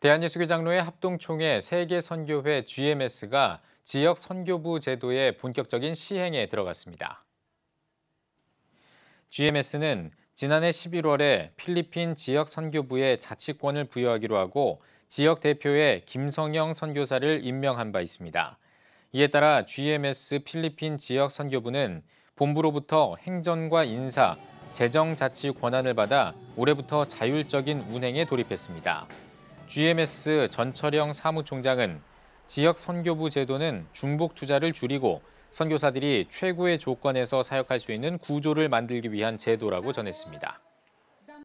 대한예수교장로의 합동총회 세계선교회 GMS가 지역 선교부 제도의 본격적인 시행에 들어갔습니다. GMS는 지난해 11월에 필리핀 지역 선교부에 자치권을 부여하기로 하고 지역 대표에 김성영 선교사를 임명한 바 있습니다. 이에 따라 GMS 필리핀 지역 선교부는 본부로부터 행정과 인사, 재정 자치 권한을 받아 올해부터 자율적인 운행에 돌입했습니다. GMS 전철영 사무총장은 지역 선교부 제도는 중복 투자를 줄이고 선교사들이 최고의 조건에서 사역할 수 있는 구조를 만들기 위한 제도라고 전했습니다.